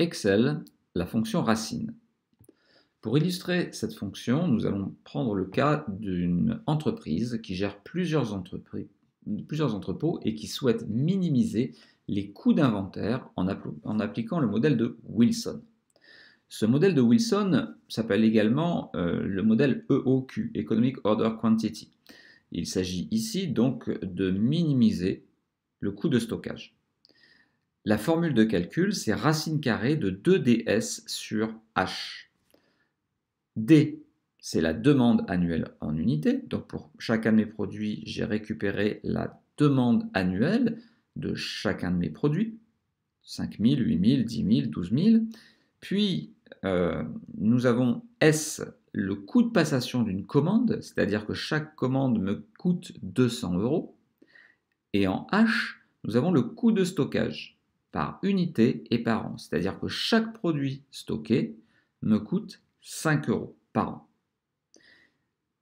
Excel, la fonction racine. Pour illustrer cette fonction, nous allons prendre le cas d'une entreprise qui gère plusieurs, entrepôts et qui souhaite minimiser les coûts d'inventaire en, appliquant le modèle de Wilson. Ce modèle de Wilson s'appelle également euh, le modèle EOQ, Economic Order Quantity. Il s'agit ici donc de minimiser le coût de stockage. La formule de calcul, c'est racine carrée de 2ds sur h. d, c'est la demande annuelle en unité. Donc pour chacun de mes produits, j'ai récupéré la demande annuelle de chacun de mes produits. 5000, 8000, 10 000, 12 000. Puis, euh, nous avons S, le coût de passation d'une commande, c'est-à-dire que chaque commande me coûte 200 euros. Et en H, nous avons le coût de stockage par unité et par an. C'est-à-dire que chaque produit stocké me coûte 5 euros par an.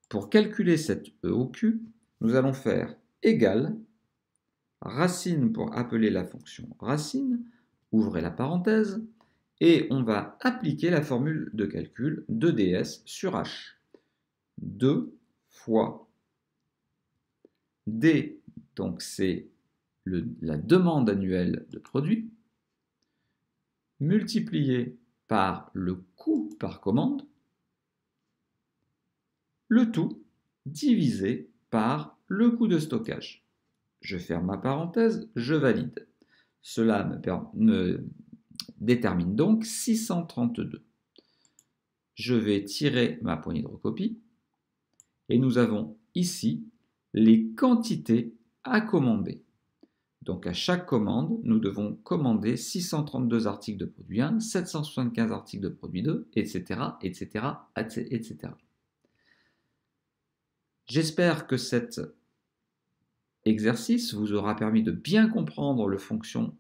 Pour calculer cette EOQ, nous allons faire égal racine pour appeler la fonction racine, ouvrez la parenthèse, et on va appliquer la formule de calcul de ds sur h. 2 fois d, donc c'est la demande annuelle de produits multiplié par le coût par commande, le tout divisé par le coût de stockage. Je ferme ma parenthèse, je valide. Cela me, me détermine donc 632. Je vais tirer ma poignée de recopie et nous avons ici les quantités à commander. Donc à chaque commande, nous devons commander 632 articles de produit 1, 775 articles de produit 2, etc. etc., etc. J'espère que cet exercice vous aura permis de bien comprendre le fonctionnement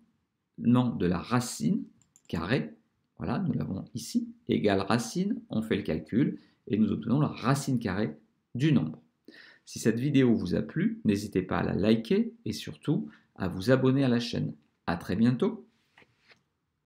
de la racine carrée. Voilà, nous l'avons ici, égale racine, on fait le calcul et nous obtenons la racine carrée du nombre. Si cette vidéo vous a plu, n'hésitez pas à la liker et surtout à vous abonner à la chaîne. A très bientôt